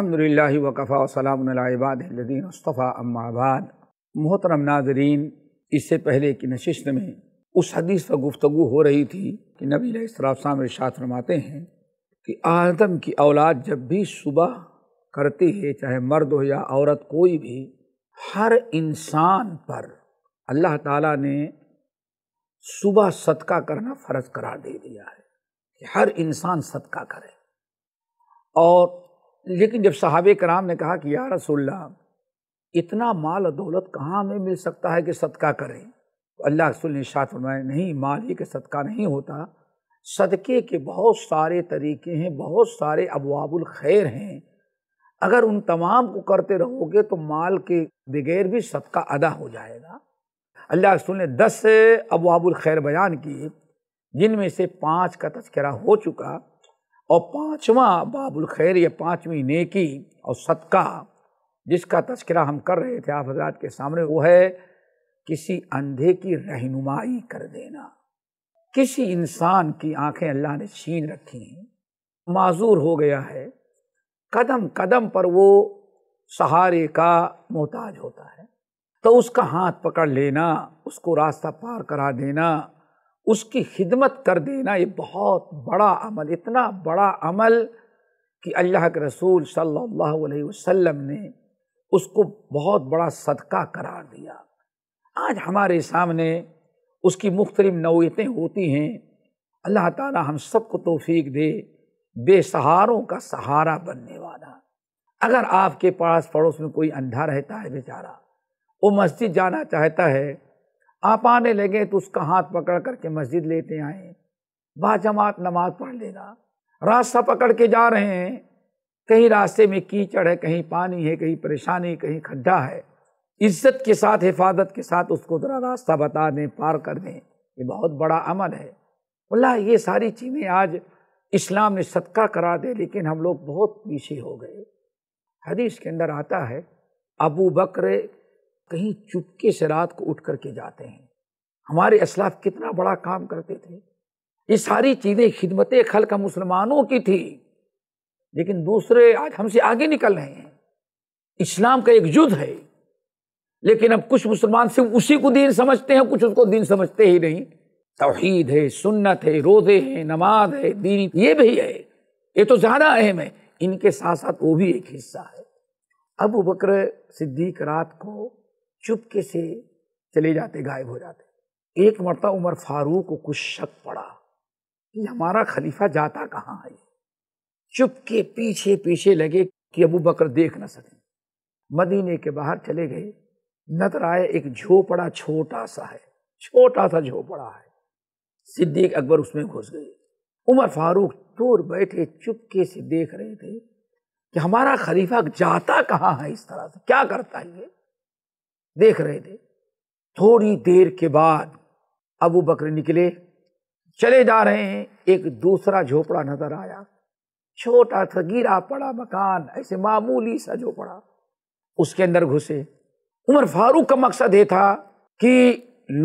अलहमदिल्ला वकफ़ा सलामबादीन मुस्तफ़ा अम्माबाद मोहतरम नाजरीन इससे पहले की नशिस्त में उस हदीस पर गुफ्तु हो रही थी कि नबी सराफ़ाम इर्शात फरमाते हैं कि आदम की औलाद जब भी सुबह करती है चाहे मर्द हो या औरत कोई भी हर इंसान पर अल्लाह ताला ने सुबह सदका करना फ़र्ज करार दे दिया है कि हर इंसान सदका करे और लेकिन जब साहब कराम ने कहा कि या रसोल्ला इतना माल दौलत कहाँ में मिल सकता है कि सदका करें तो अल्लाह रसुल ने शाह फरमाया नहीं माल ही के सदका नहीं होता सदक़े के बहुत सारे तरीके हैं बहुत सारे अबाबुल खैर हैं अगर उन तमाम को करते रहोगे तो माल के बगैर भी सदका अदा हो जाएगा अल्लाह रसूल ने दस अबाबुल खैर बयान किए जिनमें से पाँच का तस्करा हो चुका और पांचवा बाबुल खैर ये पांचवी नेकी और सदका जिसका तस्करा हम कर रहे थे आप हजरात के सामने वो है किसी अंधे की रहनुमाई कर देना किसी इंसान की आंखें अल्लाह ने छीन रखी हैं माजूर हो गया है कदम कदम पर वो सहारे का मोहताज होता है तो उसका हाथ पकड़ लेना उसको रास्ता पार करा देना उसकी खिदमत कर देना ये बहुत बड़ा अमल इतना बड़ा अमल कि अल्लाह के रसूल सल्लल्लाहु अलैहि वसल्लम ने उसको बहुत बड़ा सदका करार दिया आज हमारे सामने उसकी मुख्तलिम नौीयतें होती हैं अल्लाह ताला हम सबको तोफ़ी दे बेसहारों का सहारा बनने वाला अगर आपके पास पड़ोस में कोई अंधा रहता है बेचारा वो मस्जिद जाना चाहता है आप आने लगे तो उसका हाथ पकड़ करके मस्जिद लेते आए बाजमात नमाज पढ़ लेना रास्ता पकड़ के जा रहे हैं कहीं रास्ते में कीचड़ है कहीं पानी है कहीं परेशानी कहीं खड्डा है इज्जत के साथ हिफाजत के साथ उसको ज़रा रास्ता बता दें पार कर दें ये बहुत बड़ा अमल है बोला ये सारी चीज़ें आज इस्लाम ने सदका करा दे लेकिन हम लोग बहुत पीछे हो गए हदीस के अंदर आता है अबू बकर कहीं चुपके से रात को उठ करके जाते हैं हमारे असलाफ कितना बड़ा काम करते थे ये सारी चीज़ें खिदमत खल का मुसलमानों की थी लेकिन दूसरे आज हमसे आगे निकल रहे हैं इस्लाम का एक युद्ध है लेकिन अब कुछ मुसलमान सिर्फ उसी को दीन समझते हैं कुछ उसको दीन समझते ही नहीं तोहीद है सुन्नत है रोज़े हैं नमाज है दीन ये भी है ये तो ज़्यादा अहम है इनके साथ साथ वो भी एक हिस्सा है अब बकर सिद्दीक रात को चुपके से चले जाते गायब हो जाते एक मरता उमर फारूक को कुछ शक पड़ा कि हमारा खलीफा जाता कहाँ है चुपके पीछे पीछे लगे कि अबू बकर देख ना सकें मदीने के बाहर चले गए नजर आए एक झोपड़ा छोटा सा है छोटा सा झोपड़ा है सिद्दीक अकबर उसमें घुस गए उमर फारूक दूर बैठे चुपके से देख रहे थे कि हमारा खलीफा जाता कहाँ है इस तरह से क्या करता है ये देख रहे थे थोड़ी देर के बाद अबू बकर निकले चले जा रहे हैं एक दूसरा झोपड़ा नजर आया छोटा था गिरा पड़ा मकान ऐसे मामूली सा झोपड़ा उसके अंदर घुसे उमर फारूक का मकसद ये था कि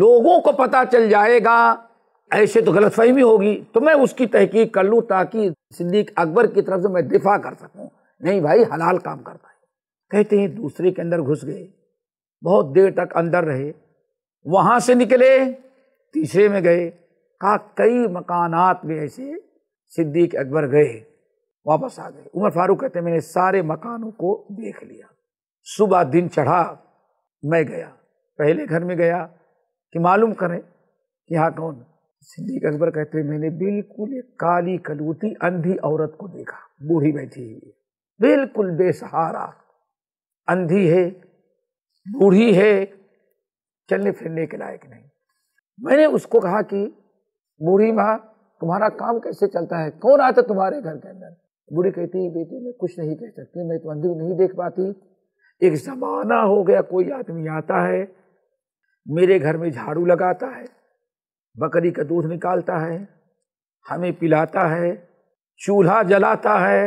लोगों को पता चल जाएगा ऐसे तो गलतफहमी होगी तो मैं उसकी तहकीक कर लूँ ताकि सिद्दीक अकबर की तरफ से मैं दिफा कर सकूँ नहीं भाई हलाल काम करता है कहते हैं दूसरे के अंदर घुस गए बहुत देर तक अंदर रहे वहाँ से निकले तीसरे में गए कहा कई मकानात में ऐसे सिद्दीक अकबर गए वापस आ गए उमर फारूक कहते मैंने सारे मकानों को देख लिया सुबह दिन चढ़ा मैं गया पहले घर में गया कि मालूम करें कि यहाँ कौन सिद्दीक अकबर कहते मैंने बिल्कुल एक काली कलूती अंधी औरत को देखा बूढ़ी बैठी हुई बिल्कुल बेसहारा अंधी है बूढ़ी है चलने फिरने के लायक नहीं मैंने उसको कहा कि बूढ़ी माँ तुम्हारा काम कैसे चलता है कौन आता तुम्हारे घर के अंदर बूढ़ी कहती है बेटी मैं कुछ नहीं कह सकती मैं तो अंधी नहीं देख पाती एक जमाना हो गया कोई आदमी आता है मेरे घर में झाड़ू लगाता है बकरी का दूध निकालता है हमें पिलाता है चूल्हा जलाता है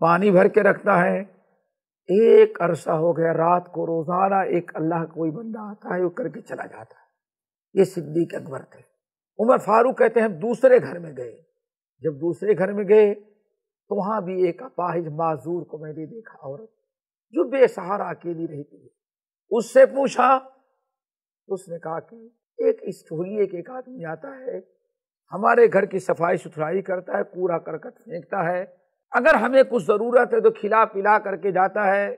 पानी भर के रखता है एक अरसा हो गया रात को रोज़ाना एक अल्लाह का कोई बंदा आता है वो करके चला जाता है ये सिद्दीक अकबर थे उमर फारूक कहते हैं हम दूसरे घर में गए जब दूसरे घर में गए तो वहाँ भी एक अपाहिज माजूर को मैंने देखा औरत जो बेसहारा अकेली रहती है उससे पूछा उसने कहा कि एक इस टोलिए के एक आदमी आता है हमारे घर की सफाई सुथराई करता है कूड़ा करकट फेंकता है अगर हमें कुछ ज़रूरत है तो खिला पिला करके जाता है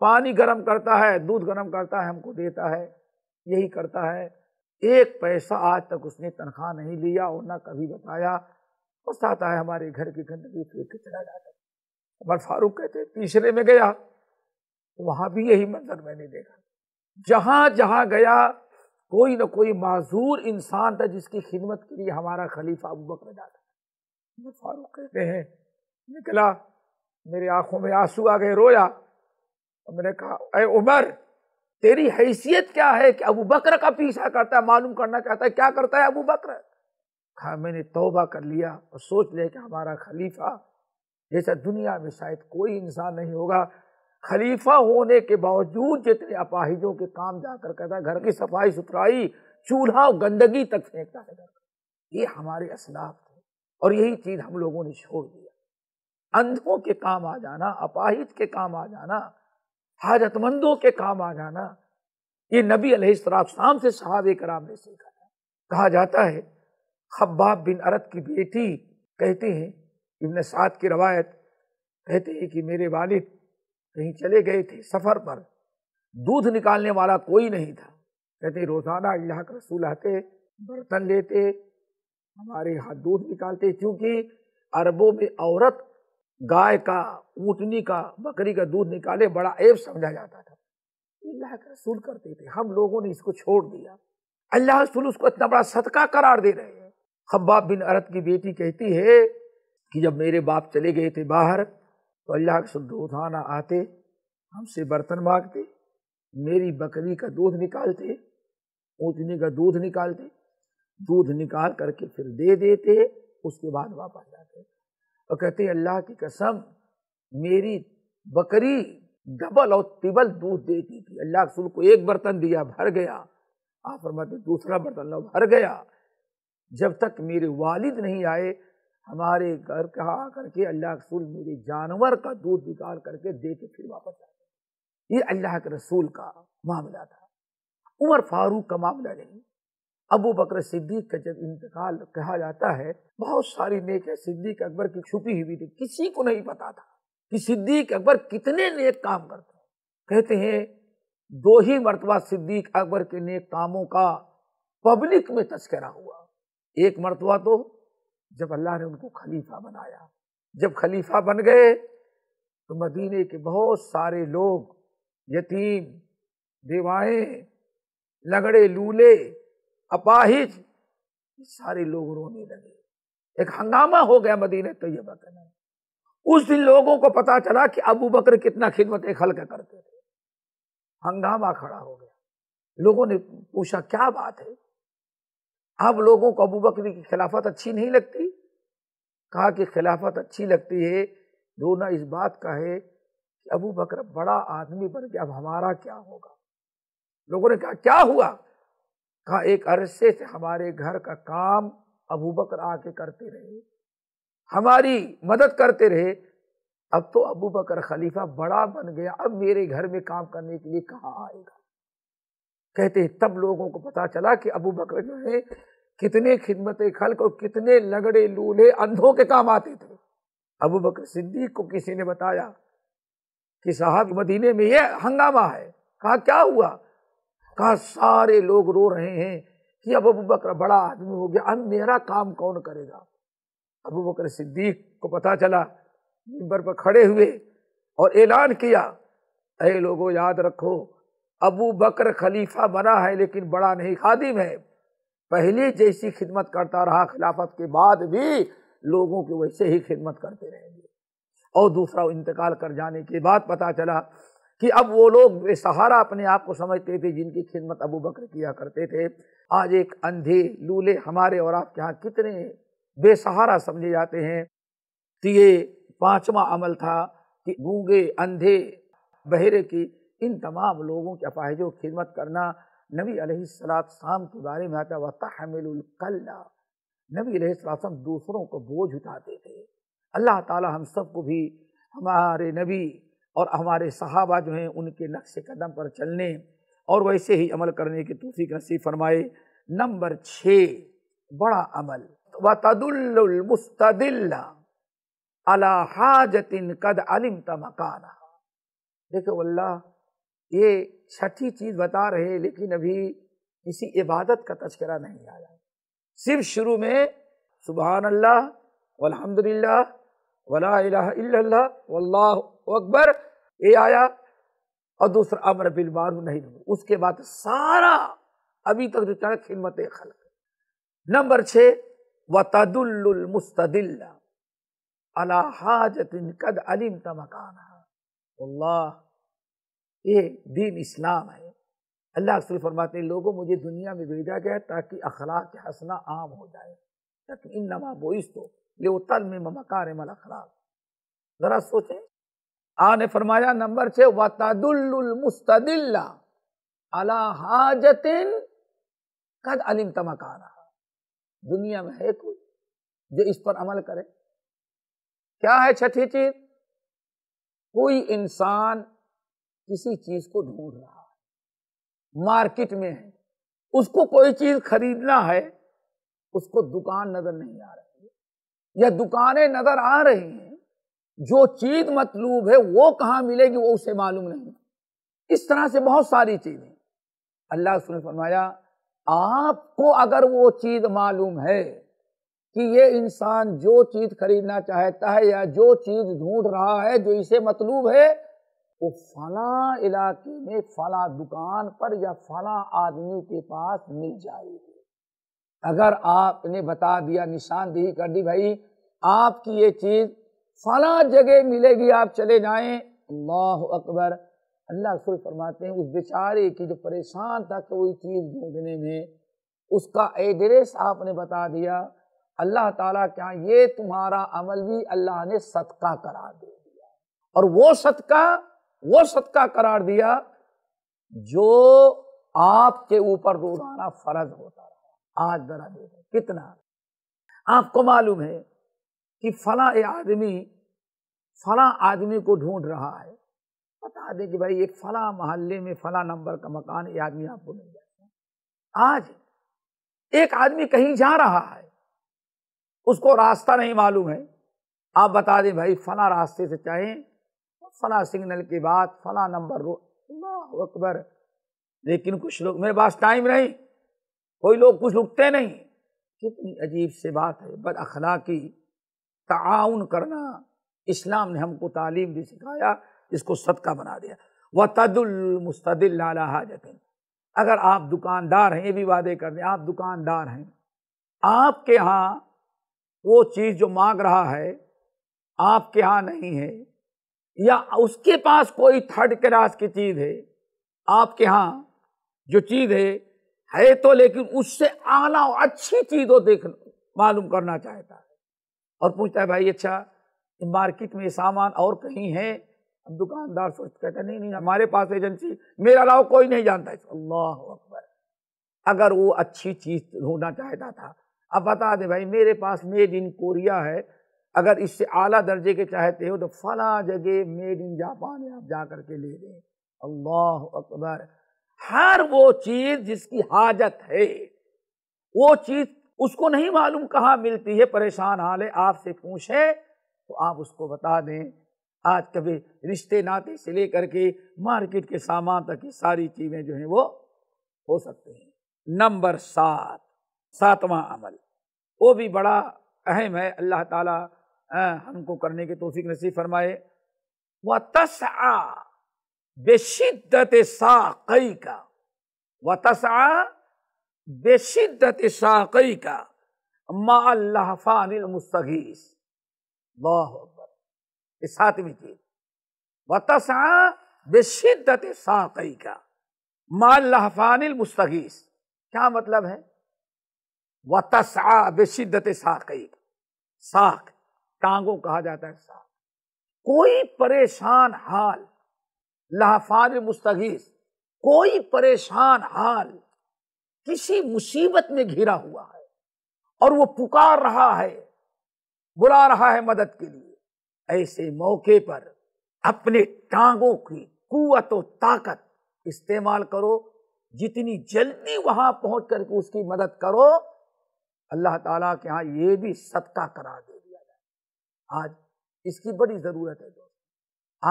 पानी गर्म करता है दूध गर्म करता है हमको देता है यही करता है एक पैसा आज तक उसने तनख्वाह नहीं लिया और ना कभी बताया बस आता है हमारे घर की गंदगी फेंक के चला जाता उमर फारूक कहते तीसरे में गया तो वहाँ भी यही मंजर मैंने देखा जहाँ जहाँ गया कोई ना कोई माजूर इंसान था जिसकी खिदमत के लिए हमारा खलीफा अबू बकर जाता फारूक कहते हैं निकला मेरी आंखों में आंसू आ गए रोया और मैंने कहा अरे उमर तेरी हैसियत क्या है कि अबू बकर का पीछा करता है मालूम करना चाहता है क्या करता है अबू बकर कहा मैंने तोबा कर लिया और सोच लिया कि हमारा खलीफा जैसा दुनिया में शायद कोई इंसान नहीं होगा खलीफा होने के बावजूद जितने अपाहिजों के काम जाकर करता है घर की सफाई सुथराई चूल्हा और गंदगी तक फेंकता है घर ये हमारे असलाफ थे और यही चीज़ हम लोगों ने छोड़ दिया अंधों के काम आ जाना अपाहिज के काम आ जाना हाजतमंदों के काम आ जाना ये नबी अलैहिस्सलाम से साहब कराम ने सीखा था कहा जाता है खब्बाब बिन अरत की बेटी कहते हैं इबन साद की रवायत कहते हैं कि मेरे वालिद कहीं चले गए थे सफ़र पर दूध निकालने वाला कोई नहीं था कहते रोज़ाना अल्लाह के रसूल आते बर्तन लेते हमारे यहाँ दूध निकालते क्योंकि अरबों में औरत गाय का ऊटनी का बकरी का दूध निकाले बड़ा ऐब समझा जाता था अल्लाह के रसूल करते थे हम लोगों ने इसको छोड़ दिया अल्लाह रसूल उसको इतना बड़ा सदका करार दे रहे हैं खब्बाब बिन अरत की बेटी कहती है कि जब मेरे बाप चले गए थे बाहर तो अल्लाह के दूध आना आते हमसे बर्तन मांगते मेरी बकरी का दूध निकालते ऊँटनी का दूध निकालते दूध निकाल करके फिर दे देते उसके बाद वापस जाते और कहते अल्लाह की कसम मेरी बकरी डबल और तिबल दूध देती थी अल्लाह रसूल को एक बर्तन दिया भर गया आप फरमाते दूसरा बर्तन लो भर गया जब तक मेरे वालिद नहीं आए हमारे घर कहा आकर के अल्लाह रसूल मेरे जानवर का दूध निकाल करके दे के फिर वापस आ गए ये अल्लाह के रसूल का मामला था उमर फारूक का मामला नहीं अबू बकर सिद्दीक का जब इंतकाल कहा जाता है बहुत सारी नेक है सिद्दीक अकबर की छुपी हुई थी किसी को नहीं पता था कि सिद्दीक अकबर कितने नेक काम करते हैं कहते हैं दो ही मरतबा सिद्दीक अकबर के नेक कामों का पब्लिक में तस्करा हुआ एक मरतबा तो जब अल्लाह ने उनको खलीफा बनाया जब खलीफा बन गए तो मदीने के बहुत सारे लोग यतीम देवाएं लगड़े लूले अपाहिज सारे लोग रोने लगे एक हंगामा हो गया मदीने तैयबा के नाम उस दिन लोगों को पता चला कि अबू बकर कितना खिदमत खल हल्का करते थे हंगामा खड़ा हो गया लोगों ने पूछा क्या बात है अब लोगों को अबू बकरी की खिलाफत अच्छी नहीं लगती कहा कि खिलाफत अच्छी लगती है रोना इस बात का है कि अबू बकर बड़ा आदमी बन गया अब हमारा क्या होगा लोगों ने कहा क्या हुआ कहा एक अरसे से हमारे घर का काम अबू बकर आके करते रहे हमारी मदद करते रहे अब तो अबू बकर खलीफा बड़ा बन गया अब मेरे घर में काम करने के लिए कहाँ आएगा कहते तब लोगों को पता चला कि अबू बकर जो है कितने खिदमत खल को कितने लगड़े लूले अंधों के काम आते थे अबू बकर सिद्दीक को किसी ने बताया कि साहब मदीने में ये हंगामा है कहा क्या हुआ कहा सारे लोग रो रहे हैं कि अब अबू बकर बड़ा आदमी हो गया अब मेरा काम कौन करेगा अबू बकर सिद्दीक को पता चला मिंबर पर खड़े हुए और ऐलान किया अरे लोगों याद रखो अबू बकर खलीफा बना है लेकिन बड़ा नहीं खादिम है पहले जैसी खिदमत करता रहा खिलाफत के बाद भी लोगों की वैसे ही खिदमत करते रहेंगे और दूसरा इंतकाल कर जाने के बाद पता चला कि अब वो लोग बेसहारा अपने आप को समझते थे जिनकी खिदमत अबू बकर किया करते थे आज एक अंधे लूले हमारे और आपके यहाँ कितने बेसहारा समझे जाते हैं तो ये पाँचवा अमल था कि गूंगे अंधे बहरे की इन तमाम लोगों के की खिदमत करना नबी शाम के बारे में आता वह तहमिलकल्ला नबी अलैहिस्सलाम दूसरों को बोझ उठाते थे अल्लाह ताला हम सबको भी हमारे नबी और हमारे सहाबा जो हैं उनके नक्श कदम पर चलने और वैसे ही अमल करने की तोफ़ी नसीब फरमाए नंबर छः बड़ा अमल वतदुल्मुस्तदिल्ला अला हाजतिन कद अलिम तमकाना देखो अल्लाह ये छठी चीज़ बता रहे लेकिन अभी किसी इबादत का तस्करा नहीं आया सिर्फ शुरू में सुबहान अल्लाह अलहमदिल्ला वला वल्लाह अकबर ये आया और दूसरा अमर बिल मारू नहीं उसके बाद सारा अभी तक जो चढ़ खिदमत खल नंबर छः व अला कद ये दीन इस्लाम है अल्लाह अक्सर फरमाते हैं लोगों मुझे दुनिया में भेजा गया ताकि अखलाक हंसना आम हो जाए ताकि इन नमा बोइस तो ले तल में ममकार मला खराब जरा सोचे आने फरमाया नंबर छः वतदुल मुस्तदिल्ला अला हाजतिन कद अलिम तमका रहा दुनिया में है कोई जो इस पर अमल करे क्या है छठी चीज कोई इंसान किसी चीज को ढूंढ रहा है मार्केट में है उसको कोई चीज खरीदना है उसको दुकान नजर नहीं आ रही या दुकानें नजर आ रही हैं जो चीज मतलूब है वो कहाँ मिलेगी वो उसे मालूम नहीं इस तरह से बहुत सारी चीजें अल्लाह उसने फरमाया आपको अगर वो चीज मालूम है कि ये इंसान जो चीज खरीदना चाहता है या जो चीज ढूंढ रहा है जो इसे मतलूब है वो फला इलाके में फला दुकान पर या फला आदमी के पास मिल जाएगी अगर आपने बता दिया निशानदेही कर दी भाई आपकी ये चीज़ फला जगह मिलेगी आप चले जाएं अल्लाह अकबर अल्लाह रसूल फरमाते हैं उस बेचारे की जो परेशान था कोई चीज़ ढूंढने में उसका एड्रेस आपने बता दिया अल्लाह ताला क्या ये तुम्हारा अमल भी अल्लाह ने सदका करार दे दिया और वो सदका वो सदका करार दिया जो आपके ऊपर रोजाना फर्ज होता आज जरा देखो कितना आपको मालूम है कि फला आदमी फला आदमी को ढूंढ रहा है बता दें कि भाई एक फला मोहल्ले में फला नंबर का मकान ये आदमी आपको मिल जाएगा आज एक आदमी कहीं जा रहा है उसको रास्ता नहीं मालूम है आप बता दें भाई फला रास्ते से चाहे फला सिग्नल के बाद फला नंबर रो अल्लाह अकबर लेकिन कुछ लोग मेरे पास टाइम नहीं कोई लोग कुछ उठते नहीं कितनी अजीब से बात है बद अखलाकी ताउन करना इस्लाम ने हमको तालीम भी सिखाया इसको सदका बना दिया व तदुलमस्तदिल हाजत अगर आप दुकानदार हैं ये भी वादे कर दें आप दुकानदार हैं आपके यहाँ वो चीज़ जो मांग रहा है आपके यहाँ नहीं है या उसके पास कोई थर्ड क्लास की चीज़ है आपके यहाँ जो चीज़ है है तो लेकिन उससे आला और अच्छी चीज देख मालूम करना चाहता है और पूछता है भाई अच्छा मार्केट में सामान और कहीं है हम दुकानदार सोच कहता नहीं नहीं हमारे पास एजेंसी मेरा अलावा कोई नहीं जानता अल्लाह अकबर अगर वो अच्छी चीज़ ढूंढना चाहता था अब बता दे भाई मेरे पास मेड इन कोरिया है अगर इससे आला दर्जे के चाहते हो तो फला जगह मेड इन जापान आप जा करके ले लें अल्लाह अकबर हर वो चीज जिसकी हाजत है वो चीज उसको नहीं मालूम कहाँ मिलती है परेशान हाल है आपसे पूछे तो आप उसको बता दें आज कभी रिश्ते नाते से लेकर के मार्केट के सामान तक की सारी चीज़ें जो हैं वो हो सकते हैं नंबर सात सातवां अमल वो भी बड़ा अहम है अल्लाह ताला हमको करने के तोफीक नसीब फरमाए व तसा बेशिद्दत साकई का व तसा बेशिद्दत साकई का माफ़ानमस्तगीस अकबर इस सातवीं चीज व बेशिद्दत साकई का माफ़ानमस्तगीस क्या मतलब है व तसा बेशिद्दत साकई का साख टांगों कहा जाता है साख कोई परेशान हाल लाफार मुस्तगीस कोई परेशान हाल किसी मुसीबत में घिरा हुआ है और वो पुकार रहा है बुला रहा है मदद के लिए ऐसे मौके पर अपने टांगों की कुत ताकत इस्तेमाल करो जितनी जल्दी वहां पहुंच करके उसकी मदद करो अल्लाह ताला के यहाँ ये भी सदका करार दे दिया जाए आज इसकी बड़ी ज़रूरत है दोस्त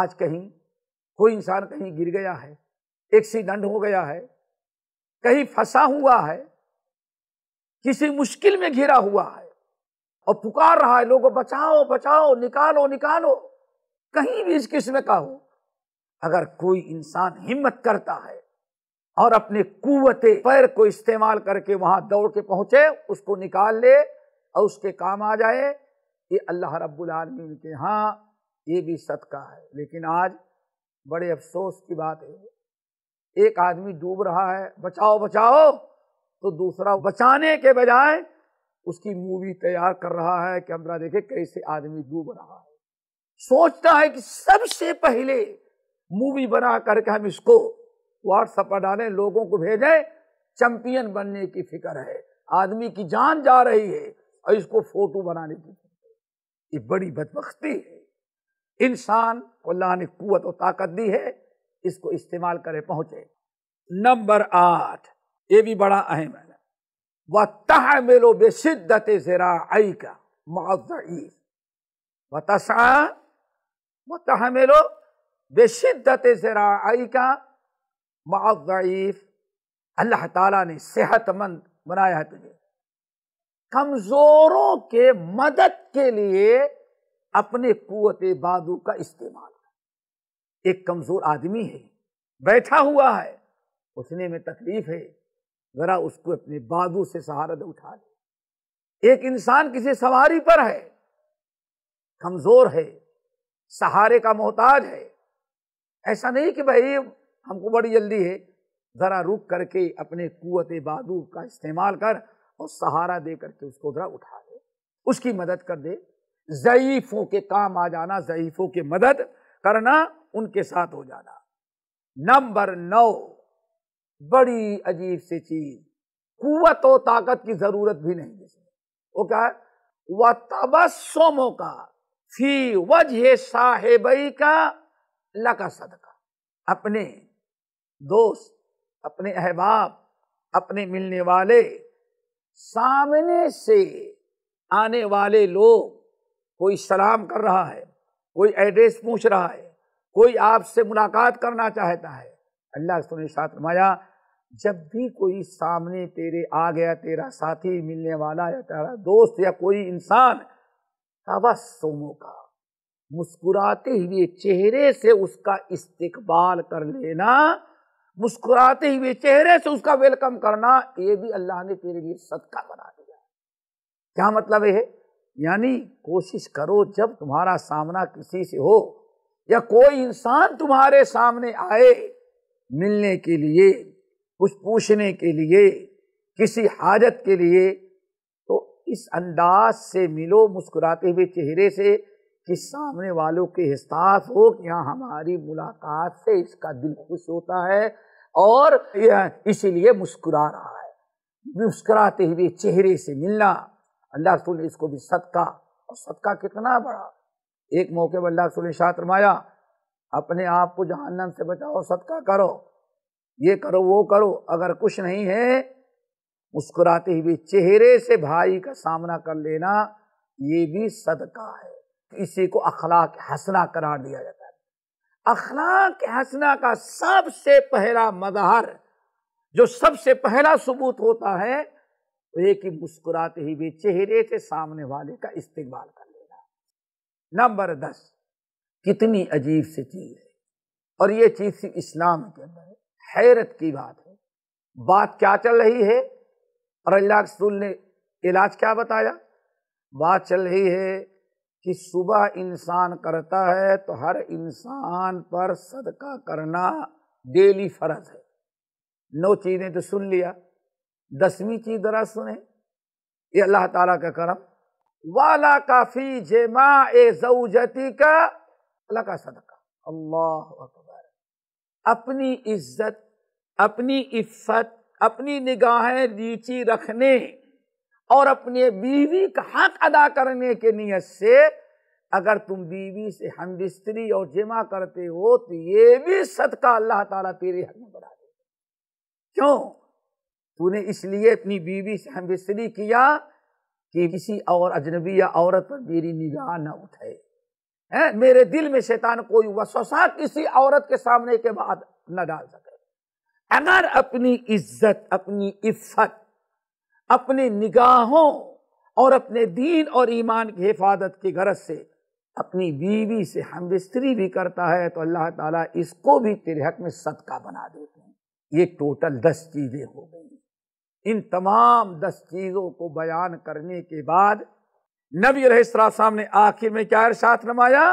आज कहीं कोई इंसान कहीं गिर गया है एक्सीडेंट हो गया है कहीं फंसा हुआ है किसी मुश्किल में घिरा हुआ है और पुकार रहा है लोगों बचाओ बचाओ निकालो निकालो कहीं भी इस किस्म का हो अगर कोई इंसान हिम्मत करता है और अपने कुवते पैर को इस्तेमाल करके वहां दौड़ के पहुंचे उसको निकाल ले और उसके काम आ जाए ये अल्लाह रब्बुल आलमीन के हाँ ये भी सदका है लेकिन आज बड़े अफसोस की बात है एक आदमी डूब रहा है बचाओ बचाओ तो दूसरा बचाने के बजाय उसकी मूवी तैयार कर रहा है कि हमरा देखे कैसे आदमी डूब रहा है सोचता है कि सबसे पहले मूवी बना करके हम इसको व्हाट्सएप पर डालें लोगों को भेजें चैंपियन बनने की फिक्र है आदमी की जान जा रही है और इसको फोटो बनाने की फिक्र ये बड़ी बदबख्ती है इंसान को अल्लाह ने कुत और ताकत दी है इसको इस्तेमाल करे पहुंचे नंबर आठ ये भी बड़ा अहम है वह तह मेलो बेशिदत जरा आई का मुआज़ीफ व तसा व तह मेलो बेशिदत जरा आई का मुआज़ीफ अल्लाह ताला ने सेहतमंद बनाया है तुझे कमज़ोरों के मदद के लिए अपने कुत बादू का इस्तेमाल एक कमज़ोर आदमी है बैठा हुआ है उठने में तकलीफ है ज़रा उसको अपने बादू से सहारा दे उठा ले एक इंसान किसी सवारी पर है कमज़ोर है सहारे का मोहताज है ऐसा नहीं कि भाई हमको बड़ी जल्दी है ज़रा रुक करके अपने कुत बादू का इस्तेमाल कर और सहारा दे करके उसको ज़रा उठा ले उसकी मदद कर दे ज़यीफ़ों के काम आ जाना ज़यीफ़ों की मदद करना उनके साथ हो जाना नंबर नौ बड़ी अजीब सी चीज कुत और ताकत की ज़रूरत भी नहीं जिसमें वो क्या है वह तबस्मों का फी वजह साहेबई का लका सदका अपने दोस्त अपने अहबाब अपने मिलने वाले सामने से आने वाले लोग कोई सलाम कर रहा है कोई एड्रेस पूछ रहा है कोई आपसे मुलाकात करना चाहता है अल्लाह सुन साथ रमाया जब भी कोई सामने तेरे आ गया तेरा साथी मिलने वाला या तेरा दोस्त या कोई इंसान तबस्सुमों का मुस्कुराते हुए चेहरे से उसका इस्तकबाल कर लेना मुस्कुराते हुए चेहरे से उसका वेलकम करना ये भी अल्लाह ने तेरे लिए सदका बना दिया क्या मतलब है यानी कोशिश करो जब तुम्हारा सामना किसी से हो या कोई इंसान तुम्हारे सामने आए मिलने के लिए कुछ पूछने के लिए किसी हाजत के लिए तो इस अंदाज से मिलो मुस्कुराते हुए चेहरे से कि सामने वालों के एहसास हो कि यहाँ हमारी मुलाकात से इसका दिल खुश होता है और यह इसीलिए मुस्कुरा रहा है मुस्कुराते हुए चेहरे से मिलना अल्लाह रसूल ने इसको भी सदका और सदका कितना बड़ा एक मौके पर अल्लाह रसूल ने शाह रमाया अपने आप को जहन्नम से बचाओ सदका करो ये करो वो करो अगर कुछ नहीं है मुस्कुराते हुए चेहरे से भाई का सामना कर लेना ये भी सदका है तो इसी को अखलाक हंसना करार दिया जाता है अखलाक हंसना का सबसे पहला मजहर जो सबसे पहला सबूत होता है एक ही मुस्कुराते ही वे चेहरे से सामने वाले का इस्तेमाल कर लेना नंबर दस कितनी अजीब सी चीज है और ये चीज सिर्फ इस्लाम के अंदर है हैरत की बात है बात क्या चल रही है और अल्लाह रसूल ने इलाज क्या बताया बात चल रही है कि सुबह इंसान करता है तो हर इंसान पर सदका करना डेली फर्ज है नौ चीज़ें तो सुन लिया दसवीं चीज दरा सुने ये अल्लाह ताला का करम वाला काफी जेमा ए जऊजती का अल्लाह का सदका अल्लाह अकबर अपनी इज्जत अपनी इफ्फत अपनी निगाहें नीची रखने और अपने बीवी का हक अदा करने के नियत से अगर तुम बीवी से हम बिस्तरी और जमा करते हो तो ये भी सदका अल्लाह ताला तेरे हक में बढ़ा दे क्यों तूने इसलिए अपनी बीवी से हम बिस्तरी किया कि किसी और अजनबी या औरत पर मेरी निगाह ना उठाए है मेरे दिल में शैतान कोई वसवसा किसी औरत के सामने के बाद न डाल सके अगर अपनी इज्जत अपनी इफ्फत अपनी निगाहों और अपने दीन और ईमान की हिफाजत की गरज से अपनी बीवी से हम बिस्तरी भी करता है तो अल्लाह ताला इसको भी तेरे हक में सदका बना देते हैं ये टोटल दस चीज़ें हो गई इन तमाम दस चीज़ों को बयान करने के बाद नबी रहीसम ने आखिर में क्या अरसात नमाया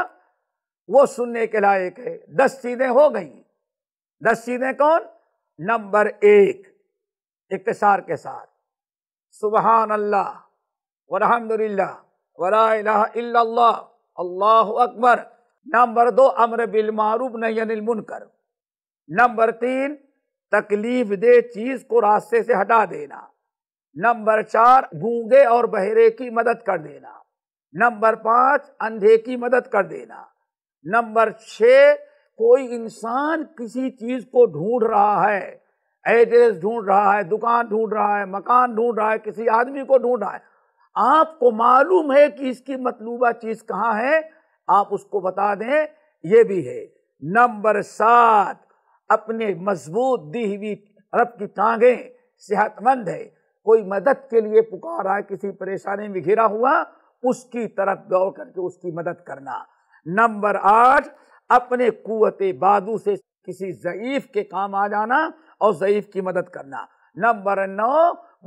वो सुनने के लायक है दस चीज़ें हो गई दस चीज़ें कौन नंबर एक इकसार के साथ सुबहान अल्लाह वरहमदिल्ला वाला अल्लाह अकबर नंबर दो अमर बिलमारूब नयनिल मुनकर नंबर तीन तकलीफ दे चीज को रास्ते से हटा देना नंबर चार गूंगे और बहरे की मदद कर देना नंबर पांच अंधे की मदद कर देना नंबर छः कोई इंसान किसी चीज को ढूंढ रहा है एड्रेस ढूंढ रहा है दुकान ढूंढ रहा है मकान ढूंढ रहा है किसी आदमी को ढूंढ रहा है आपको मालूम है कि इसकी मतलूबा चीज कहाँ है आप उसको बता दें ये भी है नंबर सात अपने मजबूत दी हुई रब की टांगें सेहतमंद है कोई मदद के लिए पुकारा किसी परेशानी में घिरा हुआ उसकी तरफ दौड़ करके उसकी मदद करना नंबर आठ अपने कुत बादू से किसी ज़यीफ के काम आ जाना और ज़यीफ की मदद करना नंबर नौ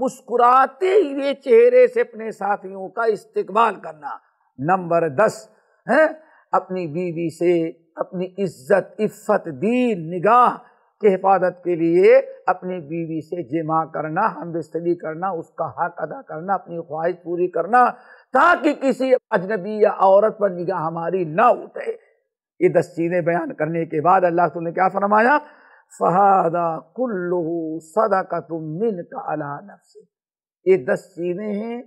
मुस्कुराते हुए चेहरे से अपने साथियों का इस्तेमाल करना नंबर दस है अपनी बीवी से अपनी इज्जत इफ़त दीन निगाह के हिफाजत के लिए अपनी बीवी से जमा करना हम बिस्तरी करना उसका हक अदा करना अपनी ख्वाहिश पूरी करना ताकि किसी अजनबी या औरत पर निगाह हमारी ना उठे ये दस चीज़ें बयान करने के बाद अल्लाह तुमने ने क्या फरमाया फहादा कुल्लू सदा का तुम मिन का अला नफ्स ये दस चीज़ें हैं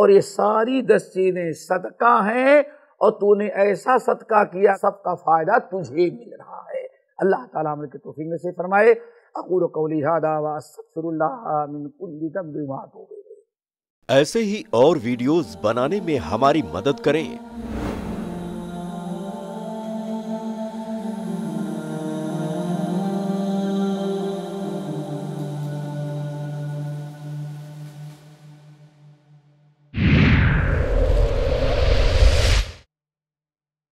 और ये सारी दस चीज़ें सदका हैं और तूने ऐसा सदका किया सबका फायदा तुझे मिल रहा है अल्लाह ताला अमल के तोफी में से फरमाए अकूर कौली ऐसे ही और वीडियोस बनाने में हमारी मदद करें